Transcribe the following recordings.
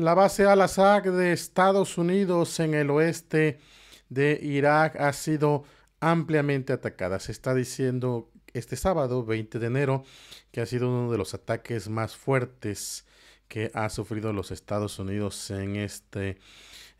La base al-Assad de Estados Unidos en el oeste de Irak ha sido ampliamente atacada. Se está diciendo este sábado 20 de enero que ha sido uno de los ataques más fuertes que ha sufrido los Estados Unidos en, este,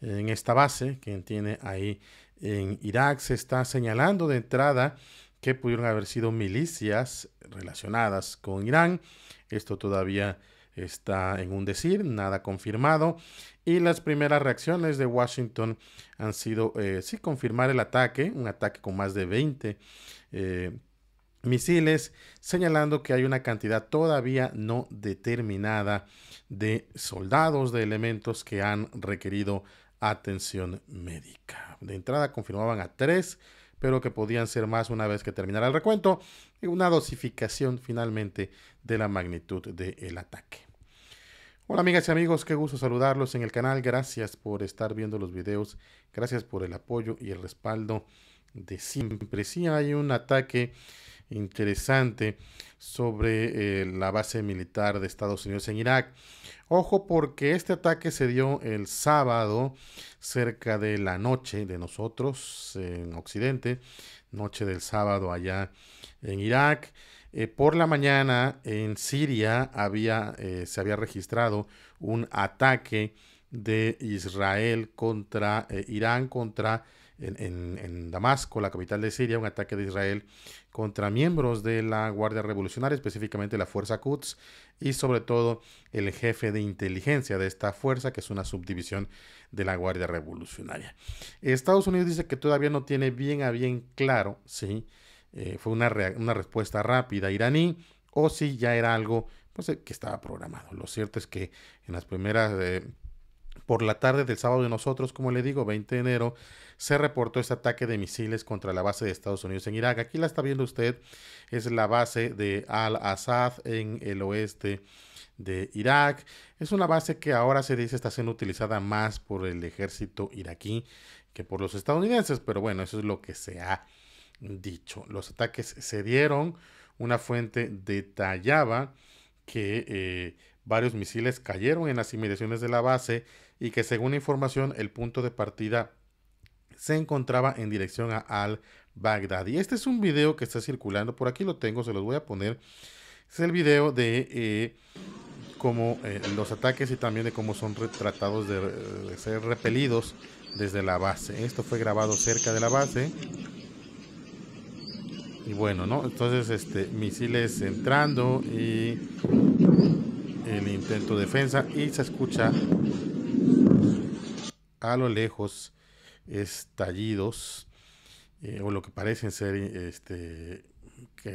en esta base que tiene ahí en Irak. Se está señalando de entrada que pudieron haber sido milicias relacionadas con Irán. Esto todavía está en un decir, nada confirmado. Y las primeras reacciones de Washington han sido, eh, sí, confirmar el ataque, un ataque con más de 20 eh, misiles, señalando que hay una cantidad todavía no determinada de soldados, de elementos que han requerido atención médica. De entrada confirmaban a tres, pero que podían ser más una vez que terminara el recuento y una dosificación finalmente de la magnitud del ataque. Hola amigas y amigos, qué gusto saludarlos en el canal. Gracias por estar viendo los videos. Gracias por el apoyo y el respaldo de siempre. Sí hay un ataque interesante sobre eh, la base militar de Estados Unidos en Irak. Ojo porque este ataque se dio el sábado cerca de la noche de nosotros en Occidente, noche del sábado allá en Irak. Eh, por la mañana en Siria había, eh, se había registrado un ataque de Israel contra eh, Irán, contra en, en, Damasco, la capital de Siria, un ataque de Israel contra miembros de la Guardia Revolucionaria, específicamente la Fuerza Quds y sobre todo el jefe de inteligencia de esta fuerza, que es una subdivisión de la Guardia Revolucionaria. Estados Unidos dice que todavía no tiene bien a bien claro, ¿sí? Eh, fue una, una respuesta rápida iraní o si ya era algo pues, eh, que estaba programado. Lo cierto es que en las primeras... Eh, por la tarde del sábado de nosotros, como le digo, 20 de enero, se reportó este ataque de misiles contra la base de Estados Unidos en Irak. Aquí la está viendo usted, es la base de Al-Assad en el oeste de Irak. Es una base que ahora se dice está siendo utilizada más por el ejército iraquí que por los estadounidenses, pero bueno, eso es lo que se ha dicho. Los ataques se dieron. Una fuente detallaba que eh, varios misiles cayeron en las inmediaciones de la base y que según información el punto de partida se encontraba en dirección a al Bagdad Y este es un video que está circulando, por aquí lo tengo, se los voy a poner. Es el video de eh, cómo eh, los ataques y también de cómo son retratados de ser repelidos desde la base. Esto fue grabado cerca de la base. Y bueno, ¿no? Entonces, este, misiles entrando y el intento de defensa y se escucha a lo lejos estallidos eh, o lo que parecen ser este,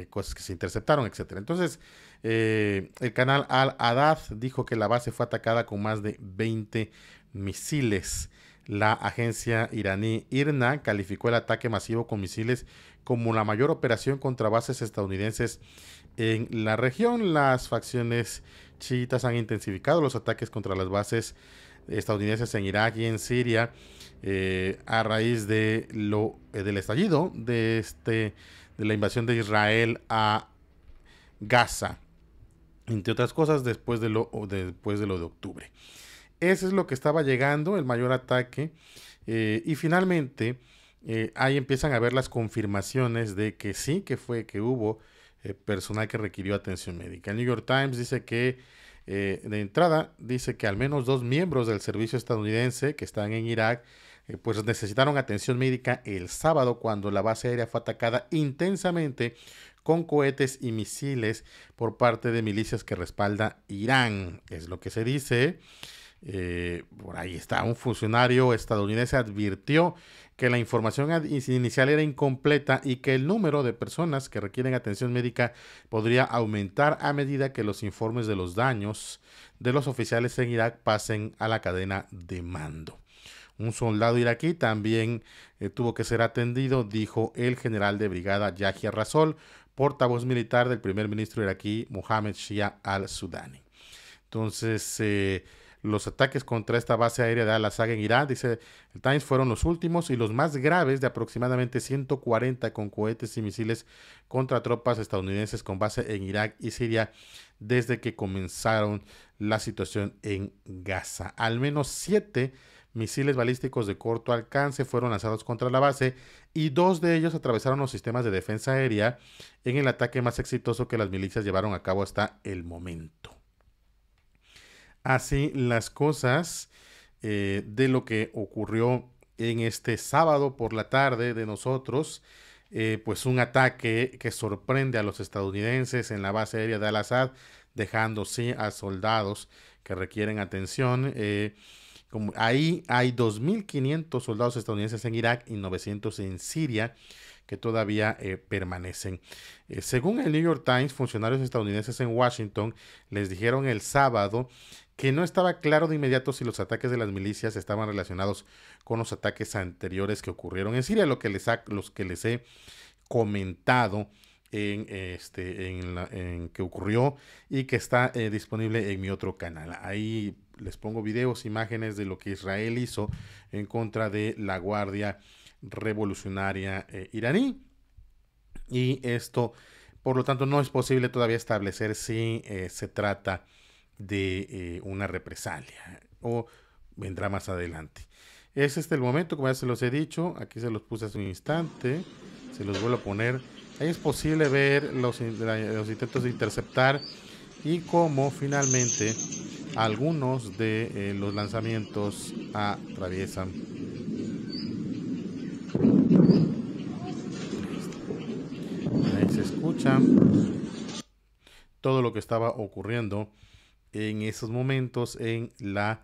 cosas que se interceptaron, etcétera. Entonces, eh, el canal Al-Adad dijo que la base fue atacada con más de 20 misiles. La agencia iraní IRNA calificó el ataque masivo con misiles como la mayor operación contra bases estadounidenses en la región. Las facciones chiitas han intensificado los ataques contra las bases estadounidenses en Irak y en Siria eh, a raíz de lo, eh, del estallido de, este, de la invasión de Israel a Gaza, entre otras cosas después de lo, después de, lo de octubre ese es lo que estaba llegando, el mayor ataque. Eh, y finalmente, eh, ahí empiezan a ver las confirmaciones de que sí, que fue, que hubo eh, personal que requirió atención médica. El New York Times dice que, de entrada, dice que al menos dos miembros del servicio estadounidense que están en Irak, pues necesitaron atención médica el sábado cuando la base aérea fue atacada intensamente con cohetes y misiles por parte de milicias que respalda Irán, es lo que se dice. Eh, por ahí está, un funcionario estadounidense advirtió que la información inicial era incompleta y que el número de personas que requieren atención médica podría aumentar a medida que los informes de los daños de los oficiales en Irak pasen a la cadena de mando. Un soldado iraquí también eh, tuvo que ser atendido, dijo el general de brigada Yahya Rasol, portavoz militar del primer ministro iraquí Mohammed Shia al-Sudani. Entonces, eh, los ataques contra esta base aérea de Al-Assad en Irak, dice el Times, fueron los últimos y los más graves de aproximadamente 140 con cohetes y misiles contra tropas estadounidenses con base en Irak y Siria desde que comenzaron la situación en Gaza. Al menos siete misiles balísticos de corto alcance fueron lanzados contra la base y dos de ellos atravesaron los sistemas de defensa aérea en el ataque más exitoso que las milicias llevaron a cabo hasta el momento así las cosas eh, de lo que ocurrió en este sábado por la tarde de nosotros. Eh, pues un ataque que sorprende a los estadounidenses en la base aérea de Al-Assad, dejando sí a soldados que requieren atención. Eh, como ahí hay 2.500 soldados estadounidenses en Irak y 900 en Siria que todavía permanecen. según el New York Times, funcionarios estadounidenses en Washington les dijeron el sábado que no estaba claro de inmediato si los ataques de las milicias estaban relacionados con los ataques anteriores que ocurrieron en Siria, lo que les los que les he comentado en este en, que ocurrió y que está eh, disponible en mi otro canal. Ahí les pongo videos, imágenes de lo que Israel hizo en contra de la Guardia Revolucionaria eh, iraní. Y esto, por lo tanto, no es posible todavía establecer si eh, se trata de eh, una represalia o vendrá más adelante. Es este el momento, como ya se los he dicho, aquí se los puse hace un instante, se los vuelvo a poner. Ahí es posible ver los, intentos de interceptar y cómo finalmente algunos de eh, los lanzamientos atraviesan. Ahí se escucha todo lo que estaba ocurriendo en esos momentos en la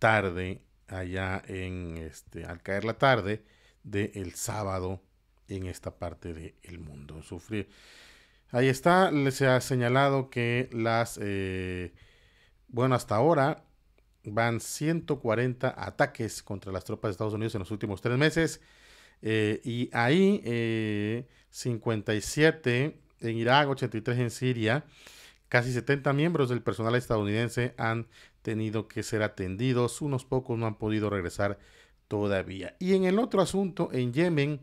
tarde, allá en este, al caer la tarde del el sábado en esta parte del mundo. Sufrir. Ahí está, les ha señalado que las, eh, bueno, hasta ahora van 140 ataques contra las tropas de Estados Unidos en los últimos tres meses. Eh, y ahí 57 eh, en Irak, 83 en Siria, Casi 70 miembros del personal estadounidense han tenido que ser atendidos, unos pocos no han podido regresar todavía. Y en el otro asunto, en Yemen,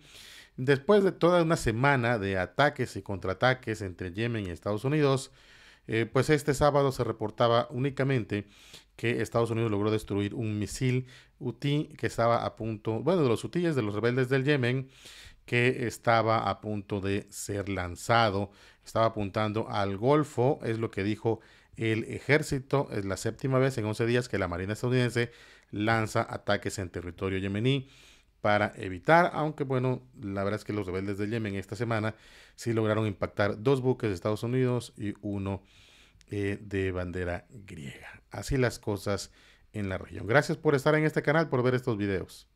después de toda una semana de ataques y contraataques entre Yemen y Estados Unidos, eh, pues este sábado se reportaba únicamente que Estados Unidos logró destruir un misil UTI que estaba a punto, bueno, de los hutíes, de los rebeldes del Yemen, que estaba a punto de ser lanzado. Estaba apuntando al Golfo, es lo que dijo el ejército. Es la séptima vez en 11 días que la Marina estadounidense lanza ataques en territorio yemení para evitar, aunque bueno, la verdad es que los rebeldes de Yemen esta semana sí lograron impactar dos buques de Estados Unidos y uno eh, de bandera griega. Así las cosas en la región. Gracias por estar en este canal, por ver estos videos.